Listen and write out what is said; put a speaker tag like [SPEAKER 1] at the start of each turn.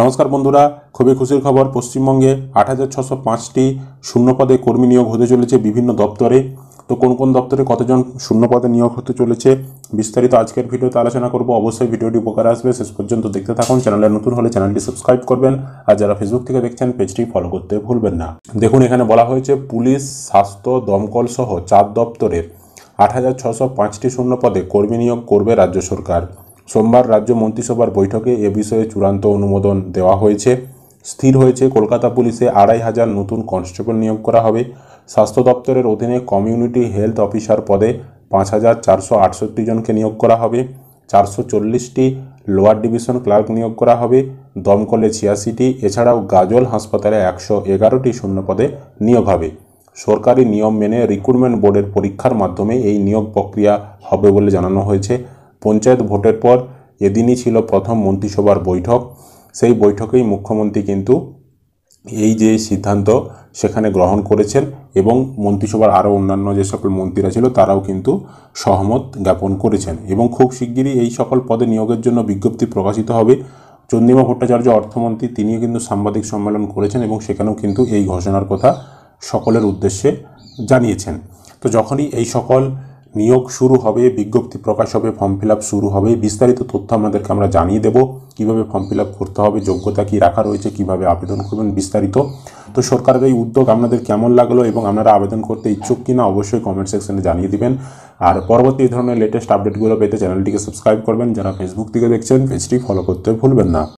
[SPEAKER 1] নমস্কার বন্ধুরা খুবই খুশির খবর পশ্চিমবঙ্গে আট হাজার ছশো পাঁচটি শূন্যপদে কর্মী নিয়োগ হতে চলেছে বিভিন্ন দপ্তরে তো কোন কোন দপ্তরে কতজন শূন্যপদে নিয়োগ হতে চলেছে বিস্তারিত আজকের ভিডিওতে আলোচনা করব অবশ্যই ভিডিওটি উপকার আসবে শেষ পর্যন্ত দেখতে থাকুন চ্যানেলে নতুন হলে চ্যানেলটি সাবস্ক্রাইব করবেন আর যারা ফেসবুক থেকে দেখছেন পেজটি ফলো করতে ভুলবেন না দেখুন এখানে বলা হয়েছে পুলিশ স্বাস্থ্য দমকল সহ চার দপ্তরে আট হাজার ছশো পাঁচটি শূন্যপদে কর্মী নিয়োগ করবে রাজ্য সরকার সোমবার রাজ্য মন্ত্রিসভার বৈঠকে এ বিষয়ে চূড়ান্ত অনুমোদন দেওয়া হয়েছে স্থির হয়েছে কলকাতা পুলিশে আড়াই হাজার নতুন কনস্টেবল নিয়োগ করা হবে স্বাস্থ্য দপ্তরের অধীনে কমিউনিটি হেলথ অফিসার পদে পাঁচ হাজার চারশো আটষট্টি জনকে নিয়োগ করা হবে চারশো চল্লিশটি লোয়ার ডিভিশন ক্লার্ক নিয়োগ করা হবে দমকলে ছিয়াশিটি এছাড়াও গাজল হাসপাতালে একশো এগারোটি শূন্যপদে নিয়োগ হবে সরকারি নিয়ম মেনে রিক্রুটমেন্ট বোর্ডের পরীক্ষার মাধ্যমে এই নিয়োগ প্রক্রিয়া হবে বলে জানানো হয়েছে পঞ্চায়েত ভোটের পর এদিনই ছিল প্রথম মন্ত্রিসভার বৈঠক সেই বৈঠকেই মুখ্যমন্ত্রী কিন্তু এই যে সিদ্ধান্ত সেখানে গ্রহণ করেছেন এবং মন্ত্রিসভার আরও অন্যান্য যে সকল মন্ত্রীরা ছিল তারাও কিন্তু সহমত জ্ঞাপন করেছেন এবং খুব শিগগিরই এই সকল পদে নিয়োগের জন্য বিজ্ঞপ্তি প্রকাশিত হবে চন্দ্রিমা ভট্টাচার্য অর্থমন্ত্রী তিনিও কিন্তু সাংবাদিক সম্মেলন করেছেন এবং সেখানেও কিন্তু এই ঘোষণার কথা সকলের উদ্দেশ্যে জানিয়েছেন তো যখনই এই সকল নিয়োগ শুরু হবে বিজ্ঞপ্তি প্রকাশ হবে ফর্ম ফিল শুরু হবে বিস্তারিত তথ্য আমাদেরকে আমরা জানিয়ে দেব কিভাবে ফর্ম ফিল করতে হবে যোগ্যতা কি রাখা রয়েছে কিভাবে আবেদন করবেন বিস্তারিত তো সরকারের এই উদ্যোগ আপনাদের কেমন লাগলো এবং আপনারা আবেদন করতে ইচ্ছুক কিনা অবশ্যই কমেন্ট সেকশনে জানিয়ে দিবেন আর পরবর্তী ধরনের লেটেস্ট আপডেটগুলো পেতে চ্যানেলটিকে সাবস্ক্রাইব করবেন যারা ফেসবুক থেকে দেখছেন পেজটি ফলো করতে ভুলবেন না